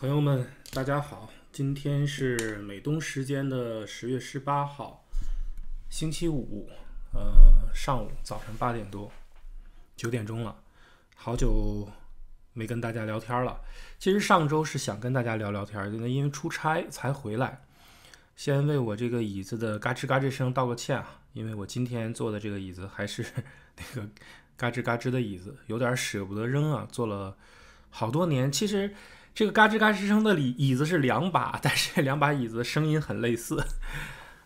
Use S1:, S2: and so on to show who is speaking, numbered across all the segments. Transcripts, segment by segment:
S1: 朋友们，大家好！今天是美东时间的十月十八号，星期五，呃，上午早晨八点多，九点钟了。好久没跟大家聊天了。其实上周是想跟大家聊聊天，那因为出差才回来。先为我这个椅子的嘎吱嘎吱声道个歉啊！因为我今天坐的这个椅子还是 那个嘎吱嘎吱的椅子，有点舍不得扔啊，坐了好多年。其实。这个嘎吱嘎吱声的椅椅子是两把，但是两把椅子声音很类似，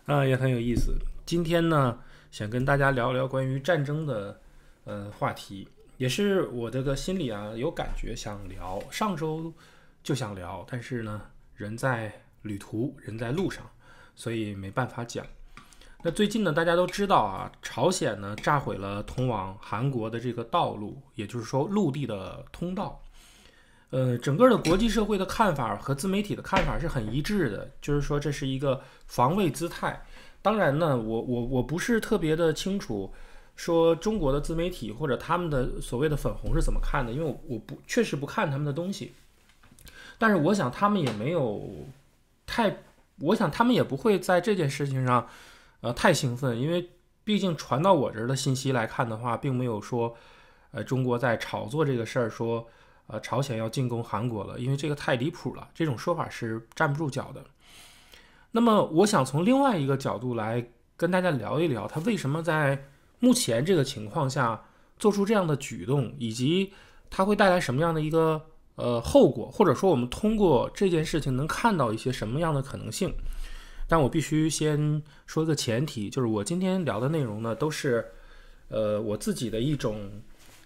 S1: 啊，也很有意思。今天呢，想跟大家聊聊关于战争的，呃，话题，也是我这个心里啊有感觉想聊。上周就想聊，但是呢，人在旅途，人在路上，所以没办法讲。那最近呢，大家都知道啊，朝鲜呢炸毁了通往韩国的这个道路，也就是说陆地的通道。呃，整个的国际社会的看法和自媒体的看法是很一致的，就是说这是一个防卫姿态。当然呢，我我我不是特别的清楚，说中国的自媒体或者他们的所谓的粉红是怎么看的，因为我不确实不看他们的东西。但是我想他们也没有太，我想他们也不会在这件事情上，呃，太兴奋，因为毕竟传到我这儿的信息来看的话，并没有说，呃，中国在炒作这个事儿，说。呃，朝鲜要进攻韩国了，因为这个太离谱了，这种说法是站不住脚的。那么，我想从另外一个角度来跟大家聊一聊，他为什么在目前这个情况下做出这样的举动，以及他会带来什么样的一个呃后果，或者说我们通过这件事情能看到一些什么样的可能性。但我必须先说一个前提，就是我今天聊的内容呢，都是呃我自己的一种。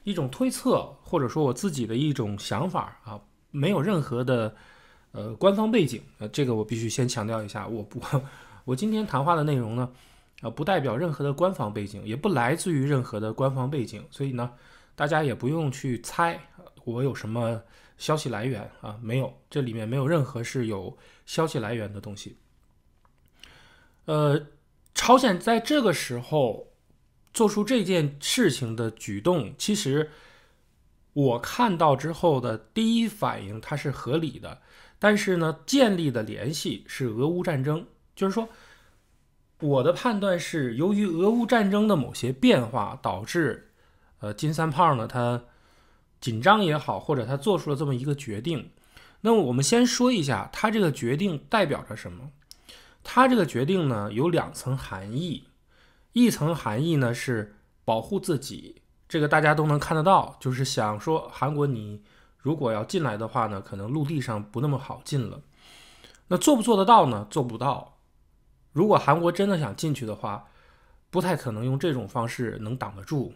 S1: 一种推测，或者说我自己的一种想法啊，没有任何的呃官方背景。呃，这个我必须先强调一下，我不，我今天谈话的内容呢，呃，不代表任何的官方背景，也不来自于任何的官方背景。所以呢，大家也不用去猜我有什么消息来源啊，没有，这里面没有任何是有消息来源的东西。呃，朝鲜在这个时候。做出这件事情的举动，其实我看到之后的第一反应，它是合理的。但是呢，建立的联系是俄乌战争，就是说，我的判断是由于俄乌战争的某些变化导致，呃，金三胖呢他紧张也好，或者他做出了这么一个决定。那我们先说一下他这个决定代表着什么？他这个决定呢有两层含义。一层含义呢是保护自己，这个大家都能看得到，就是想说韩国你如果要进来的话呢，可能陆地上不那么好进了。那做不做得到呢？做不到。如果韩国真的想进去的话，不太可能用这种方式能挡得住。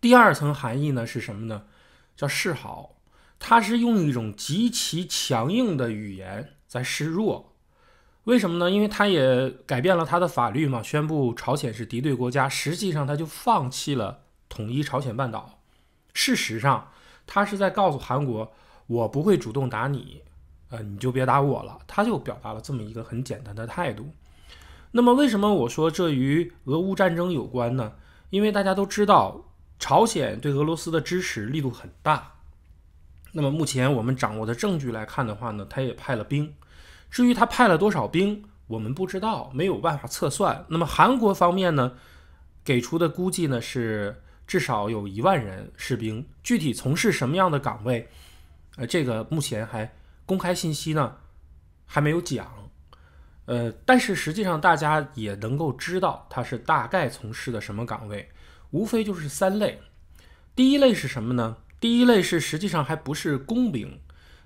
S1: 第二层含义呢是什么呢？叫示好，它是用一种极其强硬的语言在示弱。为什么呢？因为他也改变了他的法律嘛，宣布朝鲜是敌对国家，实际上他就放弃了统一朝鲜半岛。事实上，他是在告诉韩国，我不会主动打你，呃，你就别打我了。他就表达了这么一个很简单的态度。那么，为什么我说这与俄乌战争有关呢？因为大家都知道，朝鲜对俄罗斯的支持力度很大。那么，目前我们掌握的证据来看的话呢，他也派了兵。至于他派了多少兵，我们不知道，没有办法测算。那么韩国方面呢，给出的估计呢是至少有一万人士兵。具体从事什么样的岗位，呃，这个目前还公开信息呢，还没有讲。呃，但是实际上大家也能够知道他是大概从事的什么岗位，无非就是三类。第一类是什么呢？第一类是实际上还不是工兵，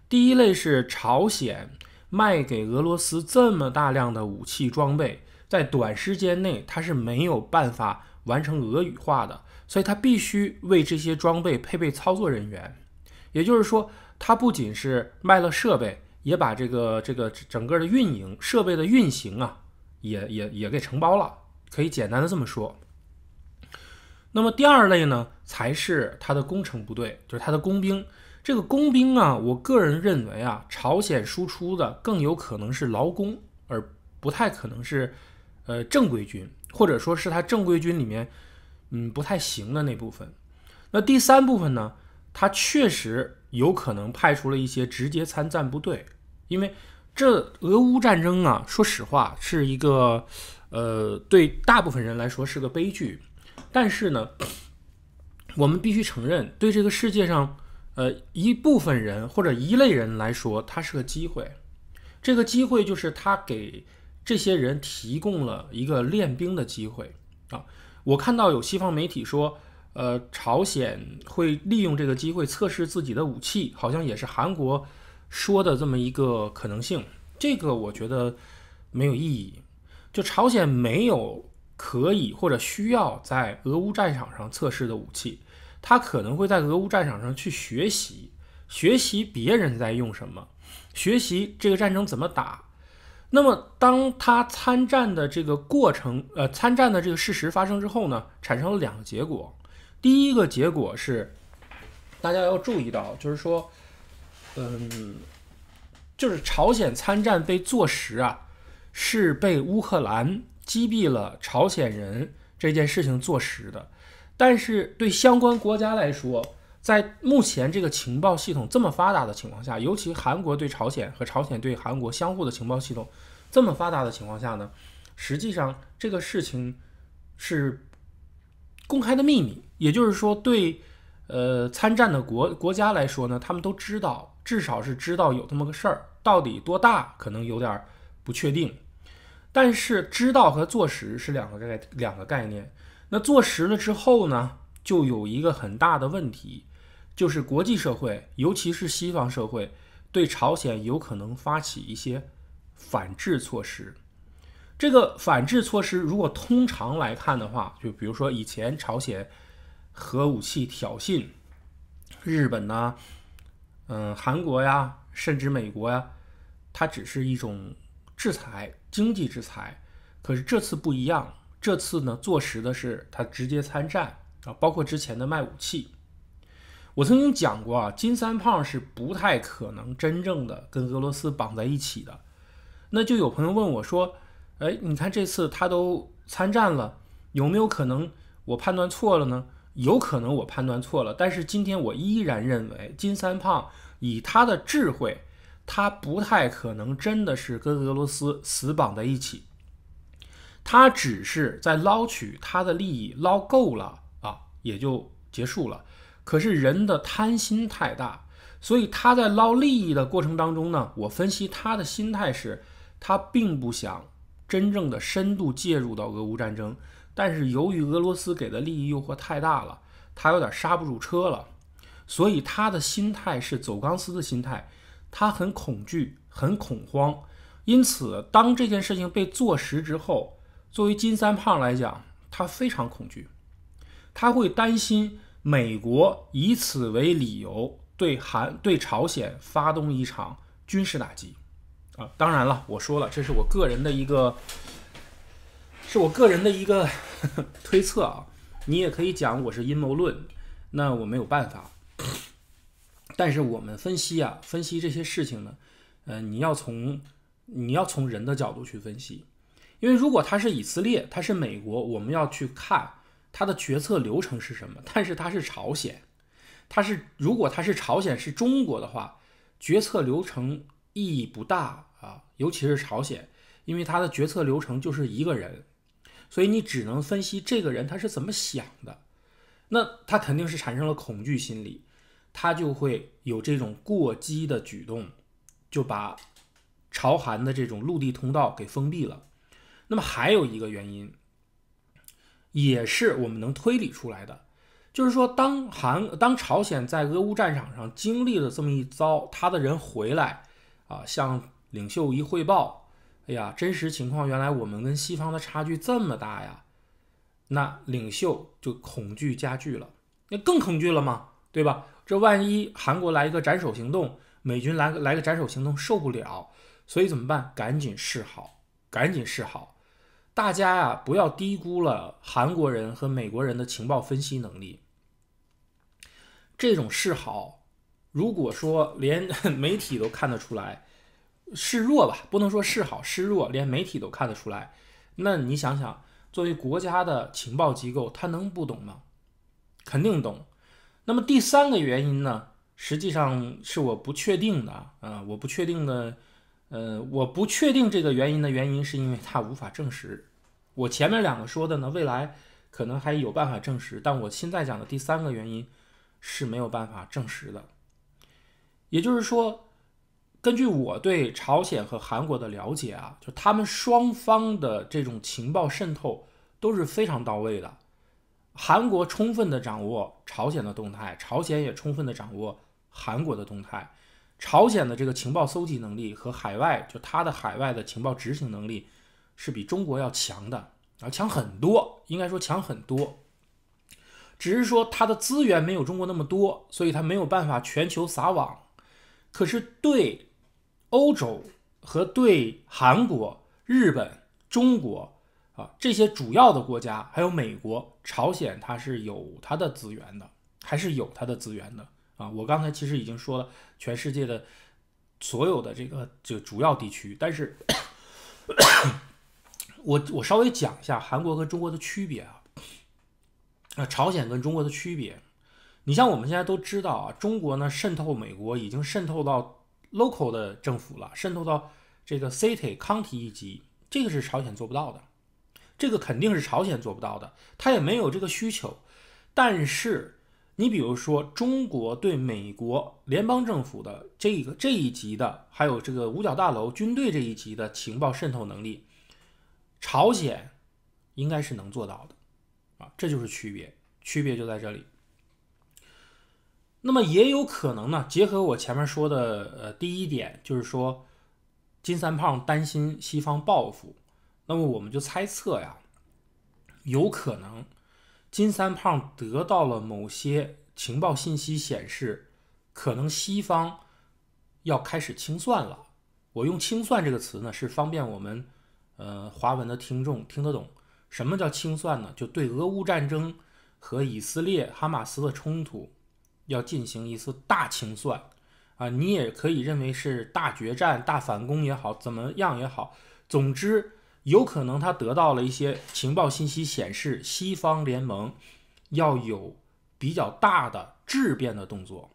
S1: 第一类是朝鲜。卖给俄罗斯这么大量的武器装备，在短时间内它是没有办法完成俄语化的，所以它必须为这些装备配备操作人员。也就是说，它不仅是卖了设备，也把这个这个整个的运营设备的运行啊，也也也给承包了，可以简单的这么说。那么第二类呢，才是它的工程部队，就是它的工兵。这个工兵啊，我个人认为啊，朝鲜输出的更有可能是劳工，而不太可能是，呃，正规军，或者说是他正规军里面，嗯，不太行的那部分。那第三部分呢，他确实有可能派出了一些直接参战部队，因为这俄乌战争啊，说实话是一个，呃，对大部分人来说是个悲剧，但是呢，我们必须承认，对这个世界上。呃，一部分人或者一类人来说，它是个机会，这个机会就是他给这些人提供了一个练兵的机会啊。我看到有西方媒体说，呃，朝鲜会利用这个机会测试自己的武器，好像也是韩国说的这么一个可能性。这个我觉得没有意义，就朝鲜没有可以或者需要在俄乌战场上测试的武器。他可能会在俄乌战场上去学习，学习别人在用什么，学习这个战争怎么打。那么，当他参战的这个过程，呃，参战的这个事实发生之后呢，产生了两个结果。第一个结果是，大家要注意到，就是说，嗯，就是朝鲜参战被坐实啊，是被乌克兰击毙了朝鲜人这件事情坐实的。但是对相关国家来说，在目前这个情报系统这么发达的情况下，尤其韩国对朝鲜和朝鲜对韩国相互的情报系统这么发达的情况下呢，实际上这个事情是公开的秘密。也就是说，对呃参战的国国家来说呢，他们都知道，至少是知道有这么个事儿，到底多大可能有点不确定。但是知道和做实是两个概两个概念。那坐实了之后呢，就有一个很大的问题，就是国际社会，尤其是西方社会，对朝鲜有可能发起一些反制措施。这个反制措施，如果通常来看的话，就比如说以前朝鲜核武器挑衅日本呐，嗯，韩国呀，甚至美国呀，它只是一种制裁，经济制裁。可是这次不一样。这次呢，坐实的是他直接参战啊，包括之前的卖武器。我曾经讲过啊，金三胖是不太可能真正的跟俄罗斯绑在一起的。那就有朋友问我说：“哎，你看这次他都参战了，有没有可能我判断错了呢？”有可能我判断错了，但是今天我依然认为金三胖以他的智慧，他不太可能真的是跟俄罗斯死绑在一起。他只是在捞取他的利益，捞够了啊，也就结束了。可是人的贪心太大，所以他在捞利益的过程当中呢，我分析他的心态是，他并不想真正的深度介入到俄乌战争，但是由于俄罗斯给的利益诱惑太大了，他有点刹不住车了，所以他的心态是走钢丝的心态，他很恐惧，很恐慌。因此，当这件事情被坐实之后，作为金三胖来讲，他非常恐惧，他会担心美国以此为理由对韩对朝鲜发动一场军事打击，啊，当然了，我说了，这是我个人的一个，是我个人的一个 推测啊，你也可以讲我是阴谋论，那我没有办法。但是我们分析啊，分析这些事情呢，嗯，你要从你要从人的角度去分析。因为如果他是以色列，他是美国，我们要去看他的决策流程是什么；但是他是朝鲜，他是如果他是朝鲜是中国的话，决策流程意义不大啊，尤其是朝鲜，因为他的决策流程就是一个人，所以你只能分析这个人他是怎么想的。那他肯定是产生了恐惧心理，他就会有这种过激的举动，就把朝韩的这种陆地通道给封闭了。那么还有一个原因，也是我们能推理出来的，就是说，当韩、当朝鲜在俄乌战场上经历了这么一遭，他的人回来，啊，向领袖一汇报，哎呀，真实情况原来我们跟西方的差距这么大呀，那领袖就恐惧加剧了，那更恐惧了吗？对吧？这万一韩国来一个斩首行动，美军来个来个斩首行动受不了，所以怎么办？赶紧示好，赶紧示好。大家呀，不要低估了韩国人和美国人的情报分析能力。这种示好，如果说连媒体都看得出来，示弱吧，不能说示好示弱，连媒体都看得出来，那你想想，作为国家的情报机构，他能不懂吗？肯定懂。那么第三个原因呢，实际上是我不确定的啊，我不确定的，呃，我不确定这个原因的原因，是因为他无法证实。我前面两个说的呢，未来可能还有办法证实，但我现在讲的第三个原因是没有办法证实的。也就是说，根据我对朝鲜和韩国的了解啊，就他们双方的这种情报渗透都是非常到位的。韩国充分的掌握朝鲜的动态，朝鲜也充分的掌握韩国的动态。朝鲜的这个情报搜集能力和海外就他的海外的情报执行能力。是比中国要强的啊，强很多，应该说强很多。只是说它的资源没有中国那么多，所以它没有办法全球撒网。可是对欧洲和对韩国、日本、中国啊这些主要的国家，还有美国、朝鲜，它是有它的资源的，还是有它的资源的啊。我刚才其实已经说了，全世界的所有的这个这主要地区，但是。我我稍微讲一下韩国和中国的区别啊，啊，朝鲜跟中国的区别，你像我们现在都知道啊，中国呢渗透美国已经渗透到 local 的政府了，渗透到这个 city、county 一级，这个是朝鲜做不到的，这个肯定是朝鲜做不到的，他也没有这个需求。但是你比如说中国对美国联邦政府的这个这一级的，还有这个五角大楼、军队这一级的情报渗透能力。朝鲜应该是能做到的啊，这就是区别，区别就在这里。那么也有可能呢，结合我前面说的，呃，第一点就是说，金三胖担心西方报复，那么我们就猜测呀，有可能金三胖得到了某些情报信息，显示可能西方要开始清算了。我用“清算”这个词呢，是方便我们。呃，华文的听众听得懂什么叫清算呢？就对俄乌战争和以色列哈马斯的冲突要进行一次大清算啊！你也可以认为是大决战、大反攻也好，怎么样也好，总之，有可能他得到了一些情报信息，显示西方联盟要有比较大的质变的动作。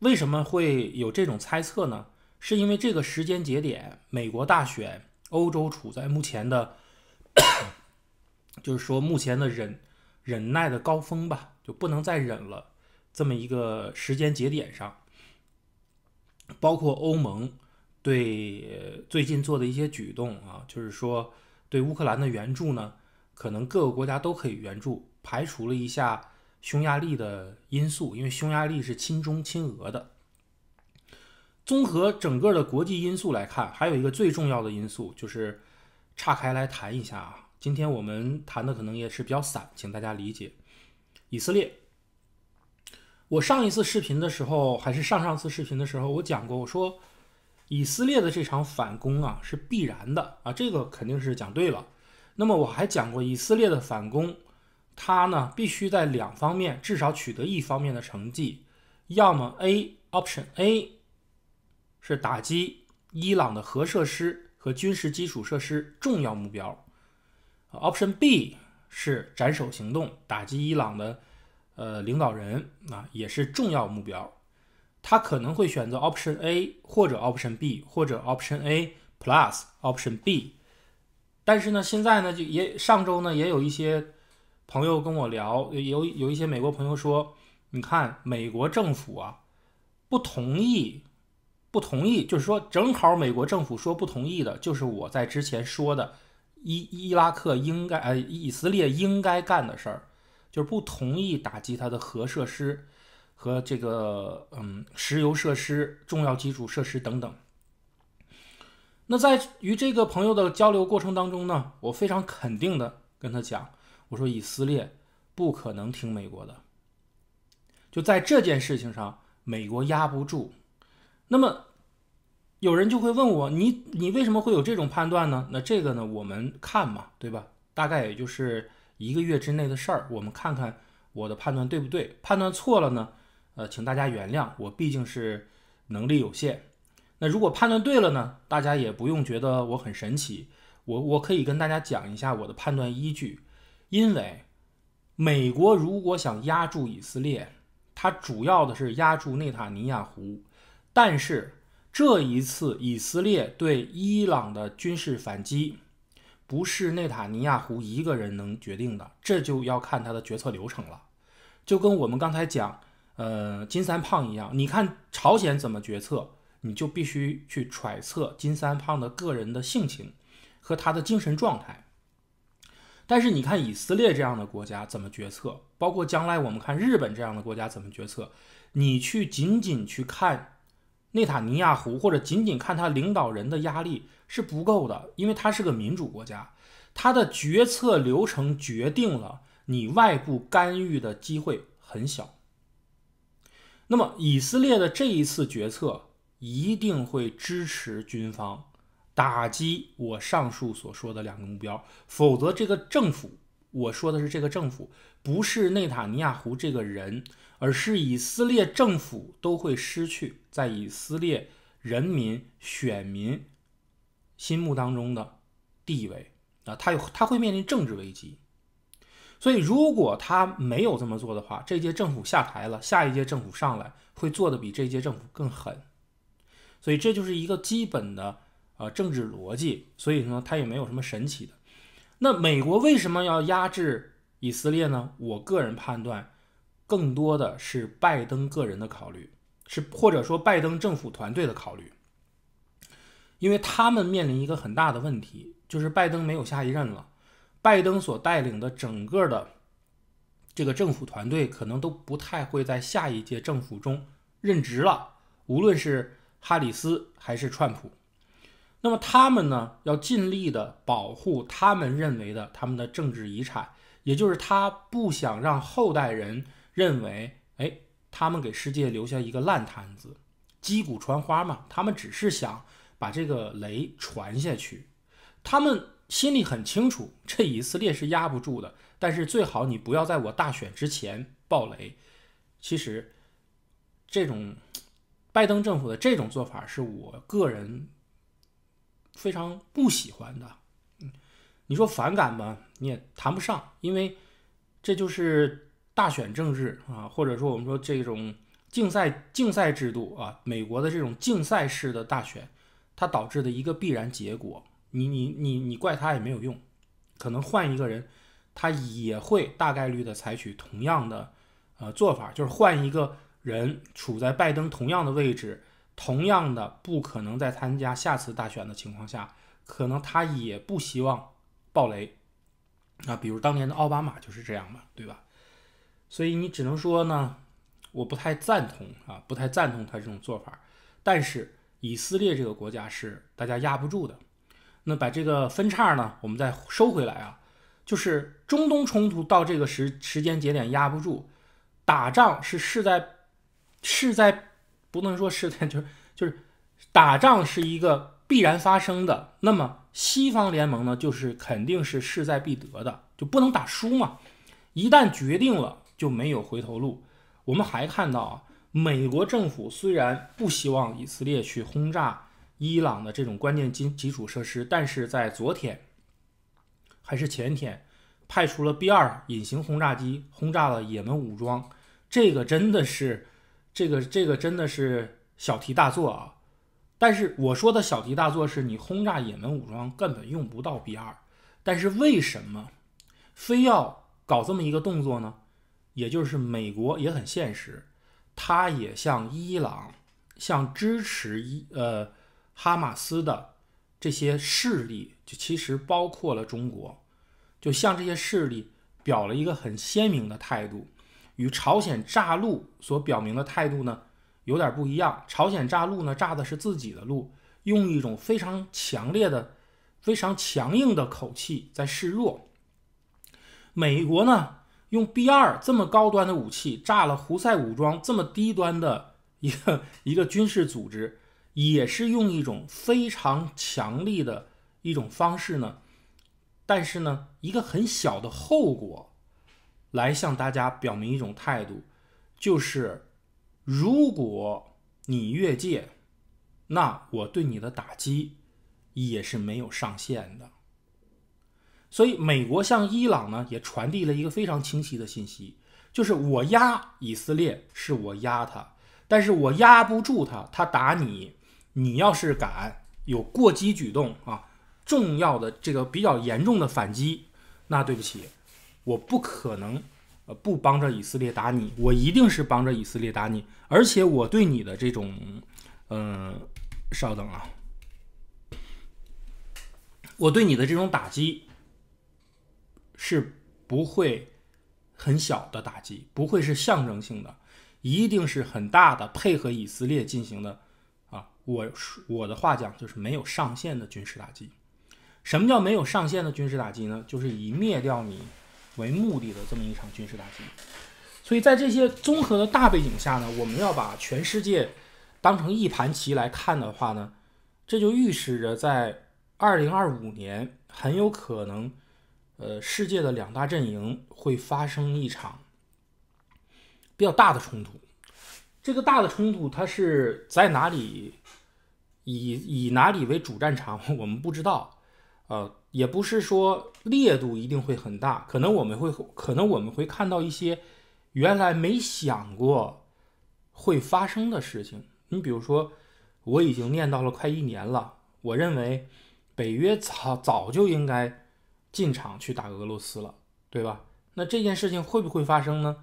S1: 为什么会有这种猜测呢？是因为这个时间节点，美国大选。欧洲处在目前的，就是说目前的忍忍耐的高峰吧，就不能再忍了。这么一个时间节点上，包括欧盟对最近做的一些举动啊，就是说对乌克兰的援助呢，可能各个国家都可以援助，排除了一下匈牙利的因素，因为匈牙利是亲中亲俄的。综合整个的国际因素来看，还有一个最重要的因素，就是岔开来谈一下啊。今天我们谈的可能也是比较散，请大家理解。以色列，我上一次视频的时候，还是上上次视频的时候，我讲过，我说以色列的这场反攻啊是必然的啊，这个肯定是讲对了。那么我还讲过，以色列的反攻，它呢必须在两方面至少取得一方面的成绩，要么 A option A。是打击伊朗的核设施和军事基础设施重要目标。Option B 是斩首行动，打击伊朗的呃领导人啊，也是重要目标。他可能会选择 Option A 或者 Option B 或者 Option A Plus Option B。但是呢，现在呢就也上周呢也有一些朋友跟我聊，有有一些美国朋友说，你看美国政府啊不同意。不同意，就是说，正好美国政府说不同意的，就是我在之前说的伊伊拉克应该呃以色列应该干的事儿，就是不同意打击它的核设施和这个嗯石油设施、重要基础设施等等。那在与这个朋友的交流过程当中呢，我非常肯定的跟他讲，我说以色列不可能听美国的，就在这件事情上，美国压不住。那么，有人就会问我：“你你为什么会有这种判断呢？”那这个呢，我们看嘛，对吧？大概也就是一个月之内的事儿，我们看看我的判断对不对。判断错了呢，呃，请大家原谅我，毕竟是能力有限。那如果判断对了呢，大家也不用觉得我很神奇。我我可以跟大家讲一下我的判断依据，因为美国如果想压住以色列，它主要的是压住内塔尼亚胡。但是这一次以色列对伊朗的军事反击，不是内塔尼亚胡一个人能决定的，这就要看他的决策流程了。就跟我们刚才讲，呃，金三胖一样，你看朝鲜怎么决策，你就必须去揣测金三胖的个人的性情和他的精神状态。但是你看以色列这样的国家怎么决策，包括将来我们看日本这样的国家怎么决策，你去仅仅去看。内塔尼亚胡或者仅仅看他领导人的压力是不够的，因为他是个民主国家，他的决策流程决定了你外部干预的机会很小。那么以色列的这一次决策一定会支持军方打击我上述所说的两个目标，否则这个政府。我说的是这个政府，不是内塔尼亚胡这个人，而是以色列政府都会失去在以色列人民选民心目当中的地位啊，他有他会面临政治危机。所以，如果他没有这么做的话，这届政府下台了，下一届政府上来会做的比这届政府更狠。所以，这就是一个基本的呃政治逻辑。所以呢，他也没有什么神奇的。那美国为什么要压制以色列呢？我个人判断，更多的是拜登个人的考虑，是或者说拜登政府团队的考虑，因为他们面临一个很大的问题，就是拜登没有下一任了，拜登所带领的整个的这个政府团队可能都不太会在下一届政府中任职了，无论是哈里斯还是川普。那么他们呢，要尽力的保护他们认为的他们的政治遗产，也就是他不想让后代人认为，哎，他们给世界留下一个烂摊子，击鼓传花嘛，他们只是想把这个雷传下去。他们心里很清楚，这以色列是压不住的，但是最好你不要在我大选之前爆雷。其实，这种拜登政府的这种做法，是我个人。非常不喜欢的，嗯，你说反感吧，你也谈不上，因为这就是大选政治啊，或者说我们说这种竞赛竞赛制度啊，美国的这种竞赛式的大选，它导致的一个必然结果，你你你你怪他也没有用，可能换一个人，他也会大概率的采取同样的呃做法，就是换一个人处在拜登同样的位置。同样的，不可能在参加下次大选的情况下，可能他也不希望爆雷啊。比如当年的奥巴马就是这样嘛，对吧？所以你只能说呢，我不太赞同啊，不太赞同他这种做法。但是以色列这个国家是大家压不住的。那把这个分叉呢，我们再收回来啊，就是中东冲突到这个时时间节点压不住，打仗是势在势在。不能说是的，就是就是打仗是一个必然发生的。那么西方联盟呢，就是肯定是势在必得的，就不能打输嘛。一旦决定了，就没有回头路。我们还看到啊，美国政府虽然不希望以色列去轰炸伊朗的这种关键基基础设施，但是在昨天还是前天，派出了 B 二隐形轰炸机轰炸了也门武装。这个真的是。这个这个真的是小题大做啊！但是我说的小题大做是，你轰炸也门武装根本用不到 B 二，但是为什么非要搞这么一个动作呢？也就是美国也很现实，他也向伊朗、向支持伊呃哈马斯的这些势力，就其实包括了中国，就向这些势力表了一个很鲜明的态度。与朝鲜炸路所表明的态度呢，有点不一样。朝鲜炸路呢，炸的是自己的路，用一种非常强烈的、非常强硬的口气在示弱。美国呢，用 B 二这么高端的武器炸了胡塞武装这么低端的一个 一个军事组织，也是用一种非常强力的一种方式呢。但是呢，一个很小的后果。来向大家表明一种态度，就是如果你越界，那我对你的打击也是没有上限的。所以，美国向伊朗呢也传递了一个非常清晰的信息，就是我压以色列，是我压他，但是我压不住他，他打你，你要是敢有过激举动啊，重要的这个比较严重的反击，那对不起。我不可能，呃，不帮着以色列打你，我一定是帮着以色列打你，而且我对你的这种，嗯，稍等啊，我对你的这种打击是不会很小的打击，不会是象征性的，一定是很大的，配合以色列进行的，啊，我我的话讲就是没有上限的军事打击。什么叫没有上限的军事打击呢？就是以灭掉你。为目的的这么一场军事打击，所以在这些综合的大背景下呢，我们要把全世界当成一盘棋来看的话呢，这就预示着在二零二五年很有可能，呃，世界的两大阵营会发生一场比较大的冲突。这个大的冲突它是在哪里，以以哪里为主战场，我们不知道，呃。也不是说烈度一定会很大，可能我们会可能我们会看到一些原来没想过会发生的事情。你比如说，我已经念叨了快一年了，我认为北约早早就应该进场去打俄罗斯了，对吧？那这件事情会不会发生呢？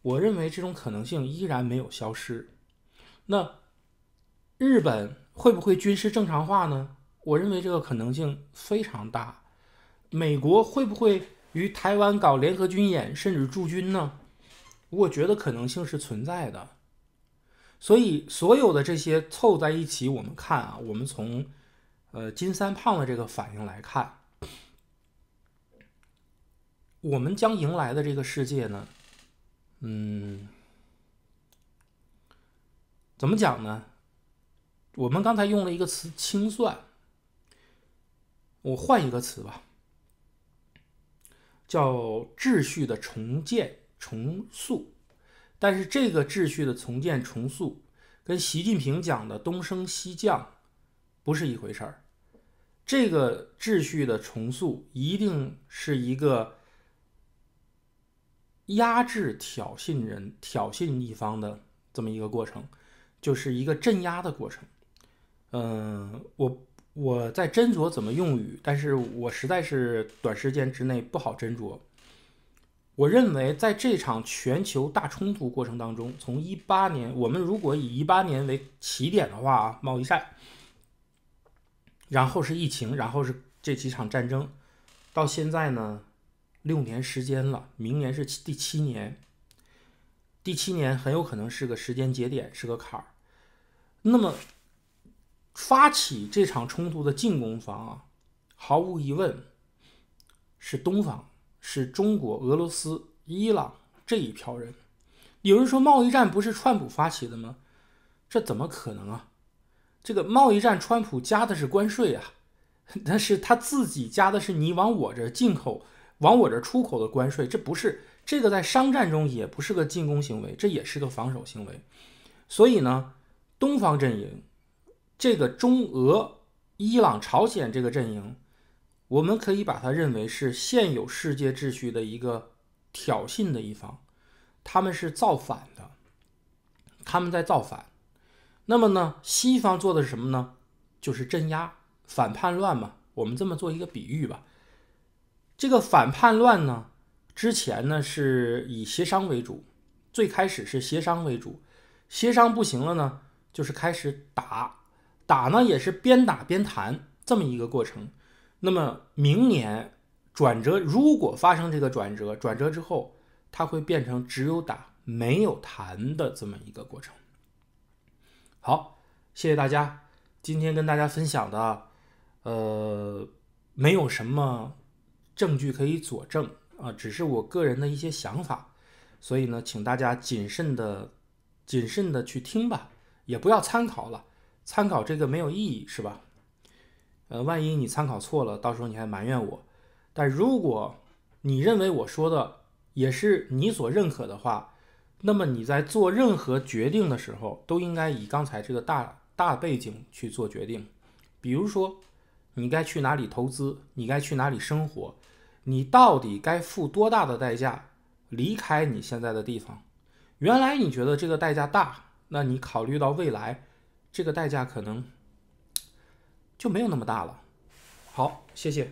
S1: 我认为这种可能性依然没有消失。那日本会不会军事正常化呢？我认为这个可能性非常大，美国会不会与台湾搞联合军演，甚至驻军呢？我觉得可能性是存在的。所以所有的这些凑在一起，我们看啊，我们从呃金三胖的这个反应来看，我们将迎来的这个世界呢，嗯，怎么讲呢？我们刚才用了一个词“清算”。我换一个词吧，叫秩序的重建重塑，但是这个秩序的重建重塑跟习近平讲的“东升西降”不是一回事儿。这个秩序的重塑一定是一个压制挑衅人、挑衅一方的这么一个过程，就是一个镇压的过程。嗯，我。我在斟酌怎么用语，但是我实在是短时间之内不好斟酌。我认为，在这场全球大冲突过程当中，从一八年，我们如果以一八年为起点的话，贸易战，然后是疫情，然后是这几场战争，到现在呢，六年时间了，明年是第七年，第七年很有可能是个时间节点，是个坎儿。那么。发起这场冲突的进攻方啊，毫无疑问是东方，是中国、俄罗斯、伊朗这一票人。有人说贸易战不是川普发起的吗？这怎么可能啊？这个贸易战川普加的是关税啊，但是他自己加的是你往我这进口、往我这出口的关税，这不是这个在商战中也不是个进攻行为，这也是个防守行为。所以呢，东方阵营。这个中俄、伊朗、朝鲜这个阵营，我们可以把它认为是现有世界秩序的一个挑衅的一方，他们是造反的，他们在造反。那么呢，西方做的是什么呢？就是镇压、反叛乱嘛。我们这么做一个比喻吧，这个反叛乱呢，之前呢是以协商为主，最开始是协商为主，协商不行了呢，就是开始打。打呢也是边打边弹这么一个过程，那么明年转折如果发生这个转折，转折之后它会变成只有打没有弹的这么一个过程。好，谢谢大家。今天跟大家分享的，呃，没有什么证据可以佐证啊，只是我个人的一些想法，所以呢，请大家谨慎的、谨慎的去听吧，也不要参考了。参考这个没有意义，是吧？呃，万一你参考错了，到时候你还埋怨我。但如果你认为我说的也是你所认可的话，那么你在做任何决定的时候，都应该以刚才这个大大背景去做决定。比如说，你该去哪里投资？你该去哪里生活？你到底该付多大的代价离开你现在的地方？原来你觉得这个代价大，那你考虑到未来。这个代价可能就没有那么大了。好，谢谢。